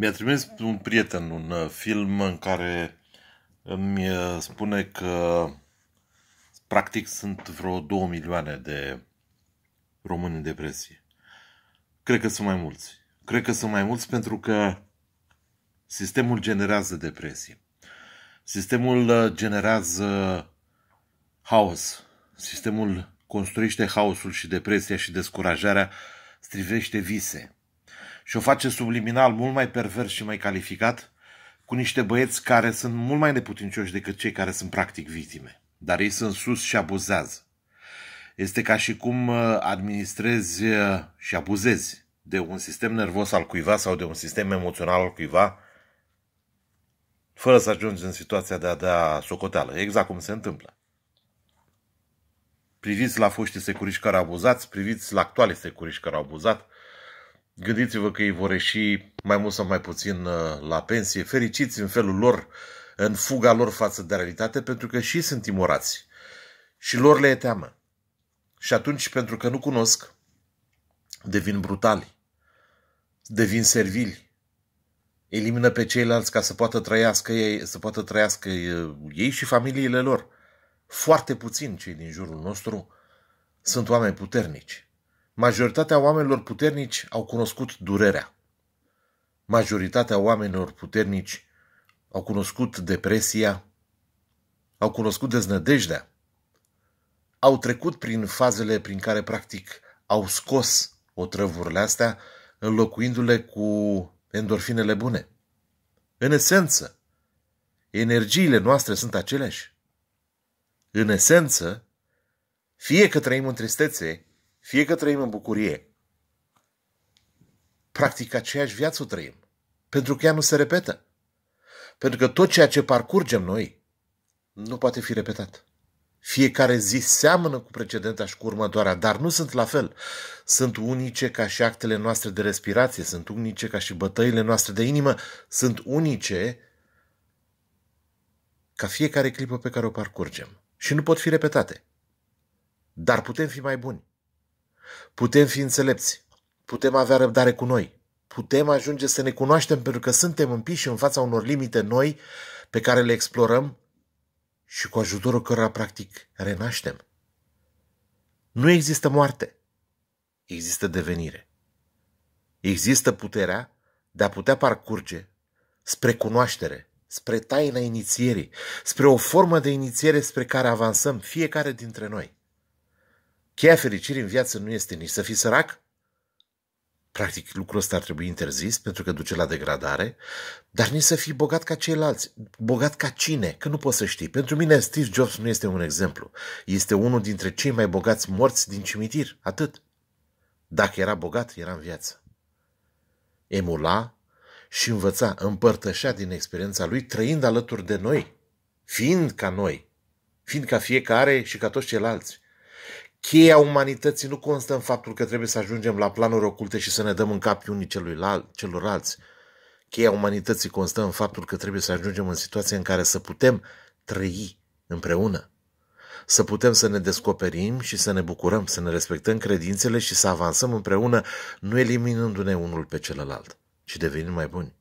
Mi-a trimis un prieten un uh, film în care îmi uh, spune că practic sunt vreo 2 milioane de români în depresie. Cred că sunt mai mulți. Cred că sunt mai mulți pentru că sistemul generează depresie. Sistemul uh, generează haos. Sistemul construiește haosul și depresia și descurajarea, strivește vise și o face subliminal mult mai pervers și mai calificat cu niște băieți care sunt mult mai neputincioși decât cei care sunt practic victime. Dar ei sunt sus și abuzează. Este ca și cum uh, administrezi uh, și abuzezi de un sistem nervos al cuiva sau de un sistem emoțional al cuiva fără să ajungi în situația de a da socoteală. Exact cum se întâmplă. Priviți la foștii securiști care au abuzat, priviți la actuale securiști care au abuzat, Gândiți-vă că ei vor ieși mai mult sau mai puțin uh, la pensie, fericiți în felul lor, în fuga lor față de realitate, pentru că și sunt timorați. Și lor le e teamă. Și atunci, pentru că nu cunosc, devin brutali, devin servili, elimină pe ceilalți ca să poată trăiască ei, să poată trăiască uh, ei și familiile lor. Foarte puțin cei din jurul nostru sunt oameni puternici. Majoritatea oamenilor puternici au cunoscut durerea. Majoritatea oamenilor puternici au cunoscut depresia, au cunoscut deznădejdea, au trecut prin fazele prin care practic au scos otrăvurile astea, înlocuindu-le cu endorfinele bune. În esență, energiile noastre sunt aceleași. În esență, fie că trăim în tristețe, fie că trăim în bucurie, practic aceeași viață o trăim, pentru că ea nu se repetă. Pentru că tot ceea ce parcurgem noi nu poate fi repetat. Fiecare zi seamănă cu precedenta și cu următoarea, dar nu sunt la fel. Sunt unice ca și actele noastre de respirație, sunt unice ca și bătăile noastre de inimă, sunt unice ca fiecare clipă pe care o parcurgem. Și nu pot fi repetate. Dar putem fi mai buni. Putem fi înțelepți, putem avea răbdare cu noi, putem ajunge să ne cunoaștem pentru că suntem împiși în fața unor limite noi pe care le explorăm și cu ajutorul cărora practic renaștem. Nu există moarte, există devenire. Există puterea de a putea parcurge spre cunoaștere, spre taina inițierii, spre o formă de inițiere spre care avansăm fiecare dintre noi. Cheia fericirii în viață nu este nici să fii sărac. Practic, lucrul ăsta ar trebui interzis pentru că duce la degradare, dar nici să fii bogat ca ceilalți. Bogat ca cine? Că nu poți să știi. Pentru mine Steve Jobs nu este un exemplu. Este unul dintre cei mai bogați morți din cimitir. Atât. Dacă era bogat, era în viață. Emula și învăța, împărtășea din experiența lui, trăind alături de noi, fiind ca noi, fiind ca fiecare și ca toți ceilalți. Cheia umanității nu constă în faptul că trebuie să ajungem la planuri oculte și să ne dăm în capi unii celuilalt, celorlalți. Cheia umanității constă în faptul că trebuie să ajungem în situație în care să putem trăi împreună. Să putem să ne descoperim și să ne bucurăm, să ne respectăm credințele și să avansăm împreună, nu eliminându-ne unul pe celălalt, ci devenind mai buni.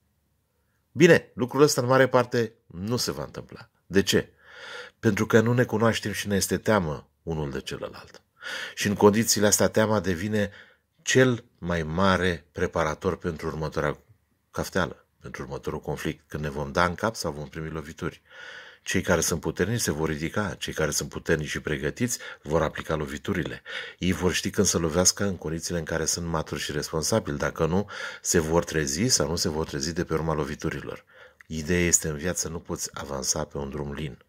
Bine, lucrul ăsta în mare parte nu se va întâmpla. De ce? Pentru că nu ne cunoaștem și ne este teamă unul de celălalt. Și în condițiile astea teama devine cel mai mare preparator pentru următoarea cafteală, pentru următorul conflict, când ne vom da în cap sau vom primi lovituri. Cei care sunt puternici se vor ridica, cei care sunt puternici și pregătiți vor aplica loviturile. Ei vor ști când să lovească în condițiile în care sunt maturi și responsabili, dacă nu, se vor trezi sau nu se vor trezi de pe urma loviturilor. Ideea este în viață nu poți avansa pe un drum lin.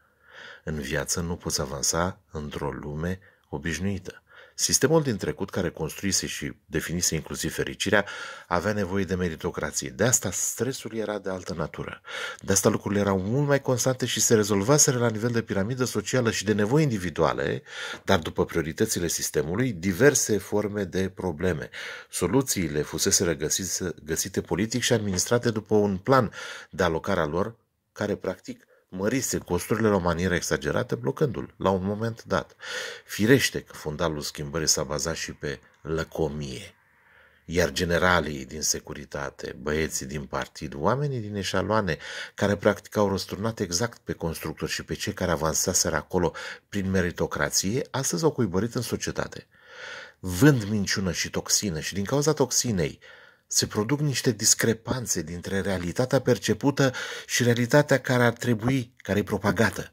În viață nu poți avansa într-o lume obișnuită. Sistemul din trecut, care construise și definise inclusiv fericirea, avea nevoie de meritocrație. De asta stresul era de altă natură. De asta lucrurile erau mult mai constante și se rezolvaseră la nivel de piramidă socială și de nevoi individuale, dar după prioritățile sistemului, diverse forme de probleme. Soluțiile fusese găsite politic și administrate după un plan de alocare a lor, care practic mărise costurile la o manieră exagerată, blocându-l la un moment dat. Firește că fundalul schimbării s-a bazat și pe lăcomie. Iar generalii din securitate, băieții din partid, oamenii din eșaloane, care practic au răsturnat exact pe constructori și pe cei care avansaseră acolo prin meritocrație, astăzi au cuibărit în societate. Vând minciună și toxină și din cauza toxinei, se produc niște discrepanțe dintre realitatea percepută și realitatea care ar trebui, care e propagată.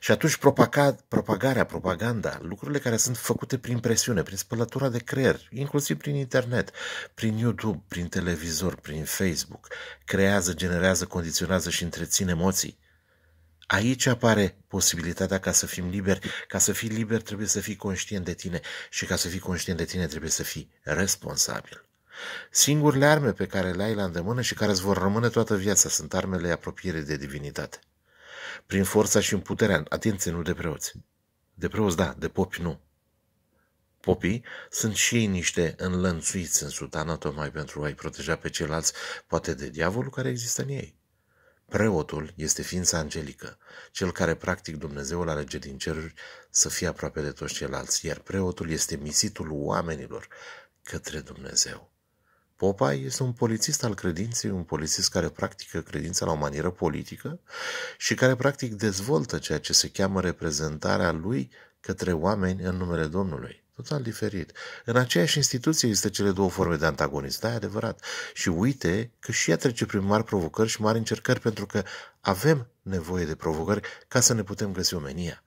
Și atunci propaga, propagarea, propaganda, lucrurile care sunt făcute prin presiune, prin spălătura de creier, inclusiv prin internet, prin YouTube, prin televizor, prin Facebook, creează, generează, condiționează și întrețin emoții. Aici apare posibilitatea ca să fim liberi. Ca să fii liber trebuie să fii conștient de tine și ca să fii conștient de tine trebuie să fii responsabil. Singurile arme pe care le ai la îndemână și care îți vor rămâne toată viața sunt armele apropiere de divinitate. Prin forța și în puterea, atenție, nu de preoți. De preoți, da, de popi, nu. Popii sunt și ei niște înlănțuiți în sutana tocmai pentru a-i proteja pe ceilalți, poate de diavolul care există în ei. Preotul este ființa angelică, cel care practic Dumnezeul alege din ceruri să fie aproape de toți ceilalți, iar preotul este misitul oamenilor către Dumnezeu. Popa este un polițist al credinței, un polițist care practică credința la o manieră politică și care practic dezvoltă ceea ce se cheamă reprezentarea lui către oameni în numele Domnului. Total diferit. În aceeași instituție există cele două forme de antagonism. da, e adevărat. Și uite că și ea trece prin mari provocări și mari încercări, pentru că avem nevoie de provocări ca să ne putem găsi omenia.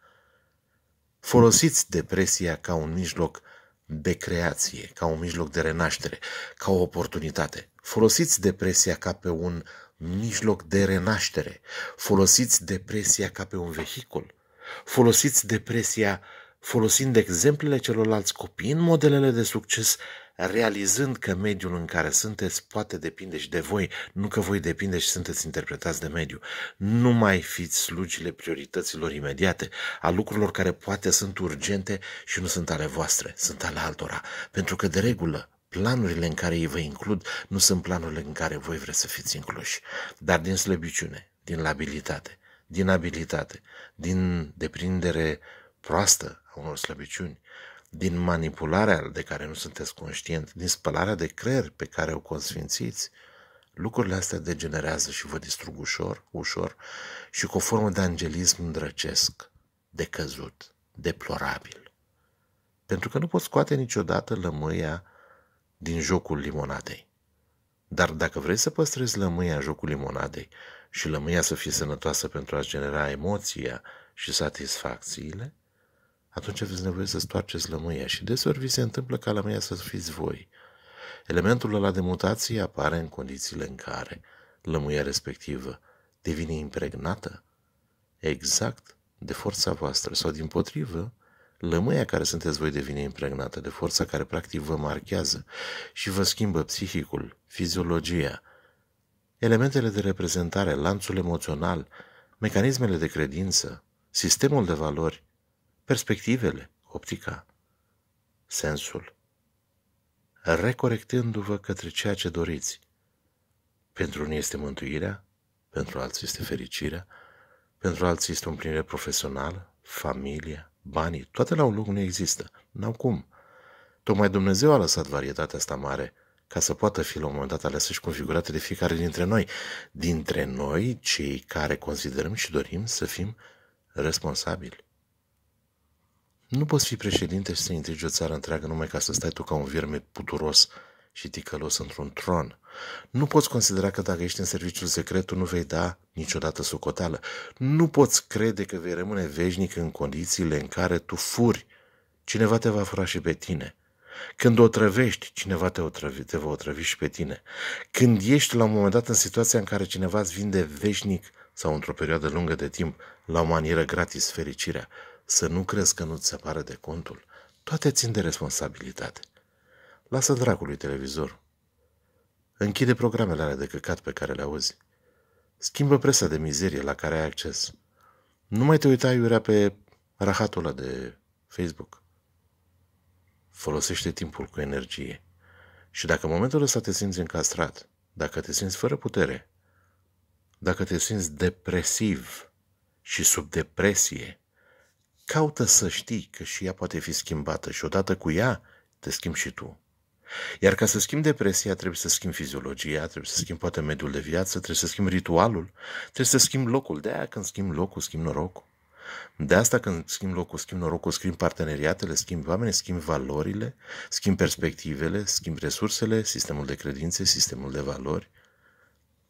Folosiți depresia ca un mijloc de creație, ca un mijloc de renaștere, ca o oportunitate. Folosiți depresia ca pe un mijloc de renaștere. Folosiți depresia ca pe un vehicul. Folosiți depresia folosind exemplele celorlalți copii în modelele de succes, realizând că mediul în care sunteți poate depinde și de voi, nu că voi depinde și sunteți interpretați de mediu. Nu mai fiți slugile priorităților imediate, a lucrurilor care poate sunt urgente și nu sunt ale voastre, sunt ale altora, pentru că de regulă planurile în care ei vă includ nu sunt planurile în care voi vreți să fiți incluși, dar din slăbiciune, din labilitate, din abilitate, din deprindere proastă a unor slăbiciuni, din manipularea de care nu sunteți conștient, din spălarea de creier pe care o consfințiți, lucrurile astea degenerează și vă distrug ușor, ușor și cu o formă de angelism drăcesc, decăzut, deplorabil. Pentru că nu poți scoate niciodată lămâia din jocul limonadei. Dar dacă vrei să păstrezi lămâia în jocul limonadei și lămâia să fie sănătoasă pentru a genera emoția și satisfacțiile, atunci aveți nevoie să stoarceți lămâia și deseori vi se întâmplă ca lămâia să fiți voi. Elementul ăla de mutație apare în condițiile în care lămâia respectivă devine impregnată exact de forța voastră sau din potrivă, lămâia care sunteți voi devine impregnată de forța care practic vă marchează și vă schimbă psihicul, fiziologia, elementele de reprezentare, lanțul emoțional, mecanismele de credință, sistemul de valori, perspectivele, optica, sensul, recorectându-vă către ceea ce doriți. Pentru unii este mântuirea, pentru alții este fericirea, pentru alții este o împlinire profesională, familia, banii, toate la un loc nu există, n-au cum. Tocmai Dumnezeu a lăsat varietatea asta mare ca să poată fi la un moment dat alesă și configurată de fiecare dintre noi. Dintre noi, cei care considerăm și dorim să fim responsabili. Nu poți fi președinte și să intrigi o țară întreagă numai ca să stai tu ca un vierme puturos și ticălos într-un tron. Nu poți considera că dacă ești în serviciul secret, tu nu vei da niciodată sucoteală. Nu poți crede că vei rămâne veșnic în condițiile în care tu furi. Cineva te va fura și pe tine. Când o trăvești, cineva te, otrăvi, te va otrăvi și pe tine. Când ești la un moment dat în situația în care cineva îți vinde veșnic sau într-o perioadă lungă de timp, la o manieră gratis, fericirea, să nu crezi că nu-ți se pare de contul. Toate țin de responsabilitate. Lasă dracului televizor. Închide programele alea de căcat pe care le auzi. Schimbă presa de mizerie la care ai acces. Nu mai te uita iurea pe rahatul ăla de Facebook. Folosește timpul cu energie. Și dacă în momentul ăsta te simți încastrat, dacă te simți fără putere, dacă te simți depresiv și sub depresie, caută să știi că și ea poate fi schimbată și odată cu ea te schimbi și tu. Iar ca să schimbi depresia, trebuie să schimbi fiziologia, trebuie să schimbi poate mediul de viață, trebuie să schimbi ritualul, trebuie să schimbi locul. De aia când schimbi locul, schimbi norocul. De asta când schimbi locul, schimbi norocul, schimbi parteneriatele, schimbi oamenii, schimbi valorile, schimbi perspectivele, schimbi resursele, sistemul de credințe, sistemul de valori,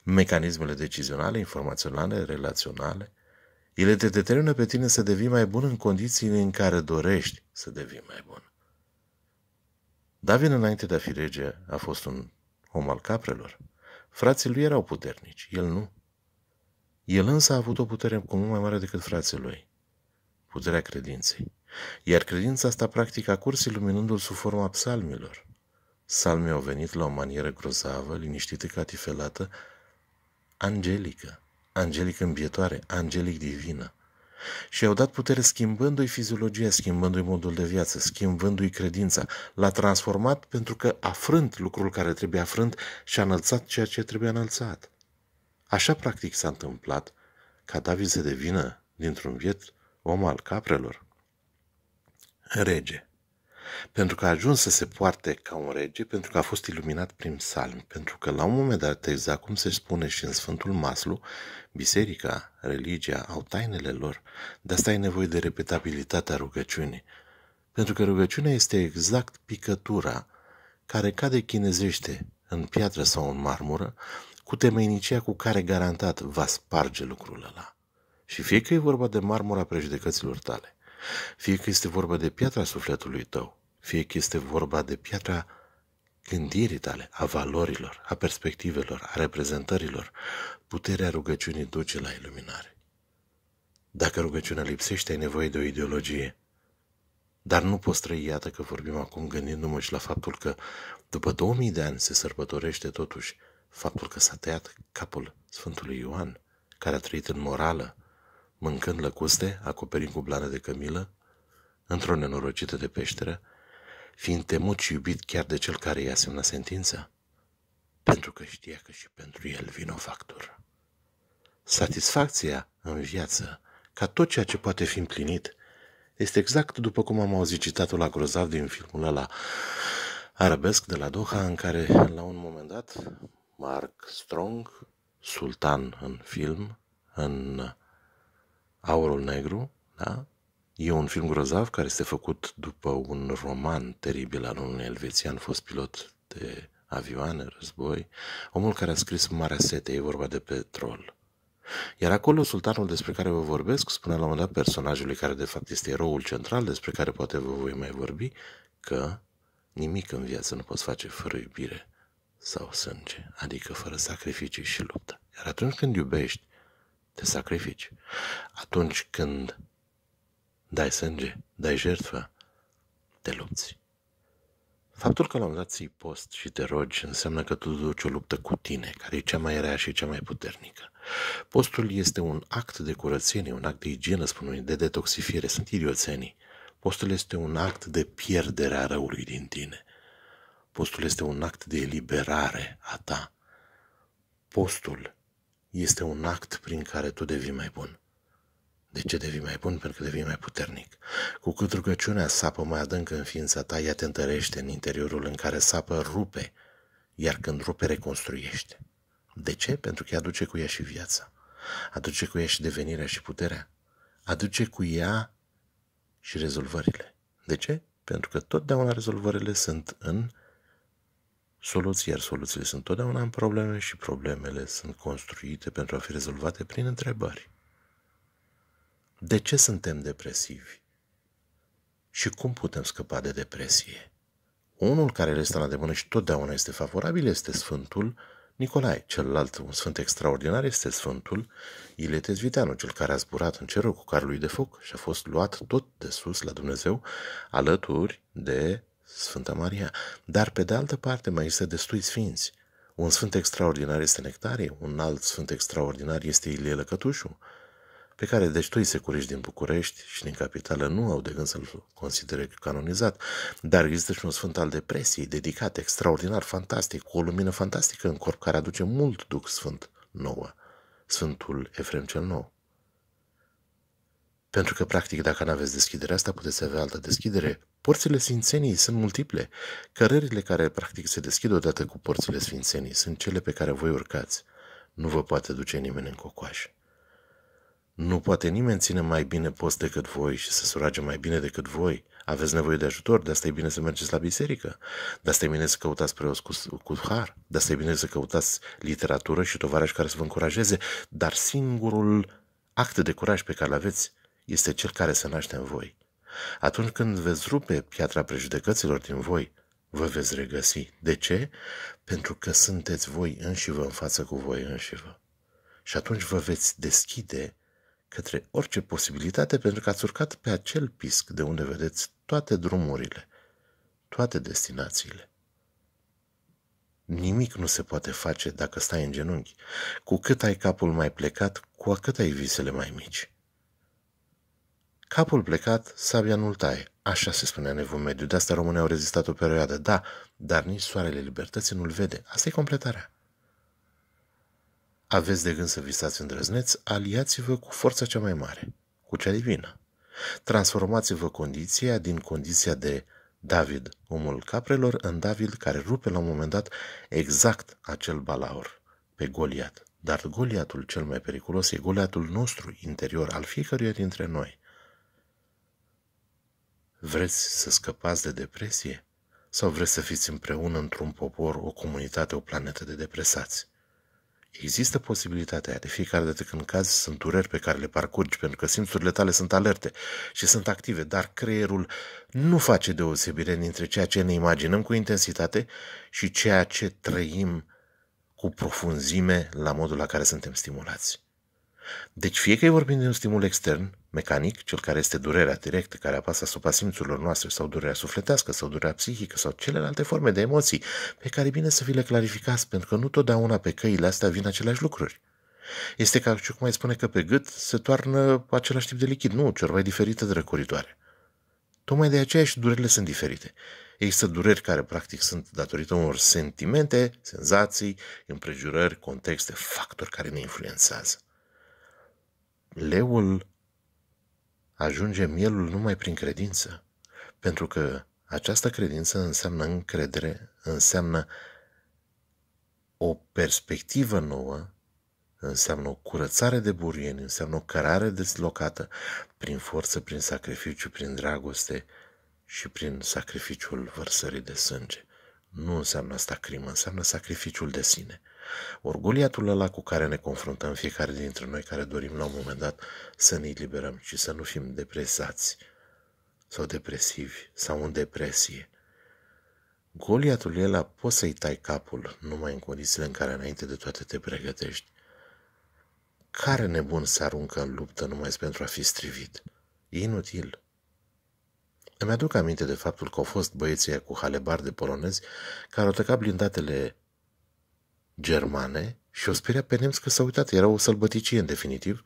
mecanismele decizionale, informaționale, relaționale – ele te determină pe tine să devii mai bun în condițiile în care dorești să devii mai bun. David, înainte de a fi rege, a fost un om al caprelor. Frații lui erau puternici, el nu. El însă a avut o putere cu mult mai mare decât frații lui, puterea credinței. Iar credința asta practic a curs iluminându-l sub forma psalmilor. Psalmii au venit la o manieră grozavă, liniștită, catifelată, angelică angelic îmbietoare, angelic divină. Și i-au dat putere schimbându-i fiziologia, schimbându-i modul de viață, schimbându-i credința. L-a transformat pentru că a frânt lucrul care trebuie afrânt și a înălțat ceea ce trebuie înălțat. Așa practic s-a întâmplat ca David să devină, dintr-un viet, om al caprelor. Rege pentru că a ajuns să se poarte ca un rege, pentru că a fost iluminat prin salm, pentru că la un moment dat, exact cum se spune și în Sfântul Maslu, biserica, religia au tainele lor, de asta ai nevoie de repetabilitatea rugăciunii. Pentru că rugăciunea este exact picătura care cade chinezește în piatră sau în marmură, cu temeinicia cu care garantat va sparge lucrul ăla. Și fie că e vorba de marmura prejudecăților tale, fie că este vorba de piatra sufletului tău, fie că este vorba de piatra gândirii tale, a valorilor, a perspectivelor, a reprezentărilor, puterea rugăciunii duce la iluminare. Dacă rugăciunea lipsește, ai nevoie de o ideologie. Dar nu poți trăi, iată că vorbim acum gândindu-mă și la faptul că după 2000 de ani se sărbătorește totuși faptul că s-a tăiat capul Sfântului Ioan, care a trăit în morală, mâncând lăcuste, acoperind cu blană de cămilă, într-o nenorocită de peșteră, fiind temut și iubit chiar de cel care i-a semnat sentința, pentru că știa că și pentru el vin o factură. Satisfacția în viață, ca tot ceea ce poate fi împlinit, este exact după cum am auzit citatul la grozav din filmul ăla arabesc de la Doha, în care, la un moment dat, Mark Strong, sultan în film, în Aurul Negru, da? E un film grozav care este făcut după un roman teribil al unui elvețian, fost pilot de avioane, război, omul care a scris Marea Sete, e vorba de petrol. Iar acolo sultanul despre care vă vorbesc spune la un moment dat personajului care de fapt este eroul central despre care poate vă voi mai vorbi că nimic în viață nu poți face fără iubire sau sânge, adică fără sacrificii și luptă. Iar atunci când iubești, te sacrifici. Atunci când dai sânge, dai jertfă, te lupți. Faptul că la un dat ții post și te rogi înseamnă că tu duci o luptă cu tine, care e cea mai rea și cea mai puternică. Postul este un act de curățenie, un act de igienă, spun unii, de detoxifiere, sunt idioțenii. Postul este un act de pierdere a răului din tine. Postul este un act de eliberare a ta. Postul este un act prin care tu devii mai bun. De ce devii mai bun? Pentru că devii mai puternic. Cu cât rugăciunea sapă mai adânc în ființa ta, ea te întărește în interiorul în care sapă rupe, iar când rupe, reconstruiește. De ce? Pentru că aduce cu ea și viața. Aduce cu ea și devenirea și puterea. Aduce cu ea și rezolvările. De ce? Pentru că totdeauna rezolvările sunt în soluții, iar soluțiile sunt totdeauna în probleme și problemele sunt construite pentru a fi rezolvate prin întrebări. De ce suntem depresivi? Și cum putem scăpa de depresie? Unul care le stă la îndemână și totdeauna este favorabil este Sfântul Nicolae, celălalt un sfânt extraordinar este Sfântul Ilete Viteanu, cel care a zburat în cerul cu carul lui de foc și a fost luat tot de sus la Dumnezeu, alături de Sfânta Maria, dar pe de altă parte mai există destui sfinți. Un sfânt extraordinar este Nectarie, un alt sfânt extraordinar este Ilie Lăcătușu, pe care destui securiști din București și din capitală nu au de gând să-l considere canonizat, dar există și un sfânt al depresiei, dedicat, extraordinar, fantastic, cu o lumină fantastică în corp, care aduce mult duc sfânt nouă, Sfântul Efrem cel Nou. Pentru că, practic, dacă nu aveți deschiderea asta, puteți avea altă deschidere. Porțile sfințenii sunt multiple. Cărările care, practic, se deschid odată cu porțile sfințenii sunt cele pe care voi urcați. Nu vă poate duce nimeni în cocoaș. Nu poate nimeni ține mai bine post decât voi și să surage mai bine decât voi. Aveți nevoie de ajutor, de asta e bine să mergeți la biserică, de asta e bine să căutați preos cu, cu har, de asta e bine să căutați literatură și tovarăși care să vă încurajeze, dar singurul act de curaj pe care îl aveți este cel care se naște în voi. Atunci când veți rupe piatra prejudecăților din voi, vă veți regăsi. De ce? Pentru că sunteți voi înșivă în față cu voi înșivă. Și atunci vă veți deschide către orice posibilitate pentru că ați urcat pe acel pisc de unde vedeți toate drumurile, toate destinațiile. Nimic nu se poate face dacă stai în genunchi. Cu cât ai capul mai plecat, cu atât ai visele mai mici. Capul plecat, sabia nu-l taie. Așa se spunea în evul mediu. De asta românii au rezistat o perioadă, da, dar nici soarele libertății nu-l vede. Asta e completarea. Aveți de gând să visați îndrăzneți, aliați-vă cu forța cea mai mare, cu cea divină. Transformați-vă condiția din condiția de David, omul caprelor, în David care rupe la un moment dat exact acel balaur pe Goliat. Dar Goliatul cel mai periculos e Goliatul nostru interior, al fiecăruia dintre noi. Vreți să scăpați de depresie? Sau vreți să fiți împreună într-un popor, o comunitate, o planetă de depresați? Există posibilitatea de fiecare dată când cazi sunt dureri pe care le parcurgi, pentru că simțurile tale sunt alerte și sunt active, dar creierul nu face deosebire dintre ceea ce ne imaginăm cu intensitate și ceea ce trăim cu profunzime la modul la care suntem stimulați. Deci fie că vorbim de un stimul extern, mecanic, cel care este durerea directă care apasă asupra simțurilor noastre sau durerea sufletească sau durerea psihică sau celelalte forme de emoții, pe care bine să vi le clarificați, pentru că nu totdeauna pe căile astea vin aceleași lucruri. Este ca și cum mai spune că pe gât se toarnă același tip de lichid, nu, ceva diferită de răcuritoare. Tocmai de aceea și durerile sunt diferite. Există dureri care practic sunt datorită unor sentimente, senzații, împrejurări, contexte, factori care ne influențează. Leul ajunge mielul numai prin credință, pentru că această credință înseamnă încredere, înseamnă o perspectivă nouă, înseamnă o curățare de burieni, înseamnă o cărare deslocată prin forță, prin sacrificiu, prin dragoste și prin sacrificiul vărsării de sânge. Nu înseamnă asta crimă, înseamnă sacrificiul de sine. Orgoliatul ăla cu care ne confruntăm fiecare dintre noi care dorim la un moment dat să ne eliberăm și să nu fim depresați sau depresivi sau în depresie. Goliatul ăla poți să-i tai capul numai în condițiile în care înainte de toate te pregătești. Care nebun se aruncă în luptă numai pentru a fi strivit? E inutil. Îmi aduc aminte de faptul că au fost băieții cu halebar de polonezi care au tăcat blindatele germane și o speria pe nemți că s au uitat, era o sălbăticie în definitiv.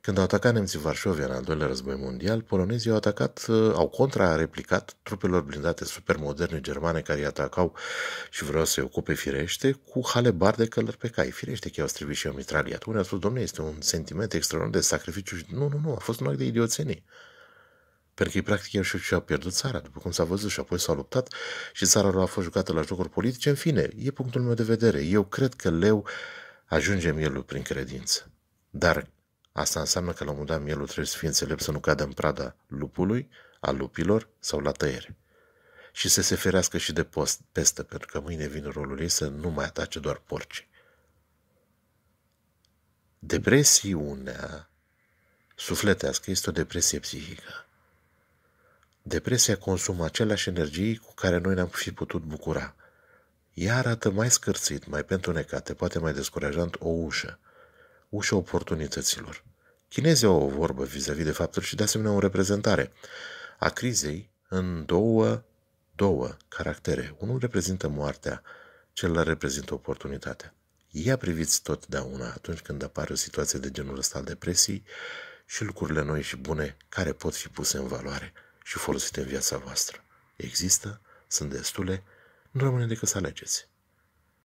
Când au atacat nemții Varșovia în al doilea război mondial, polonezii au atacat, uh, au contra-replicat trupelor blindate supermoderne germane care îi atacau și vreau să-i ocupe firește cu hale bar de călări pe cai. Firește că i-au strivit și eu mitraliat. Unii au spus, domnule, este un sentiment extraordinar de sacrificiu. Și, nu, nu, nu, a fost un act de idioțenie pentru că, practic, el și-a pierdut țara, după cum s-a văzut și apoi s-a luptat și țara lui a fost jucată la jocuri politice. În fine, e punctul meu de vedere. Eu cred că leu ajunge mielul prin credință. Dar asta înseamnă că la un moment dat mielul trebuie să fie înțelept să nu cadă în prada lupului, a lupilor sau la tăiere. Și să se ferească și de post, peste, pentru că mâine vine rolul ei să nu mai atace doar porci. Depresiunea sufletească este o depresie psihică Depresia consumă aceleași energii cu care noi ne-am fi putut bucura. Ea arată mai scârțit, mai pentunecate, poate mai descurajant o ușă. Ușa oportunităților. Chinezii au o vorbă vis-a-vis de faptul și de asemenea o reprezentare a crizei în două, două caractere. Unul reprezintă moartea, celălalt reprezintă oportunitatea. Ia priviți totdeauna atunci când apare o situație de genul ăsta al depresii și lucrurile noi și bune care pot fi puse în valoare și folosite în viața voastră. Există, sunt destule, nu rămâne decât să alegeți.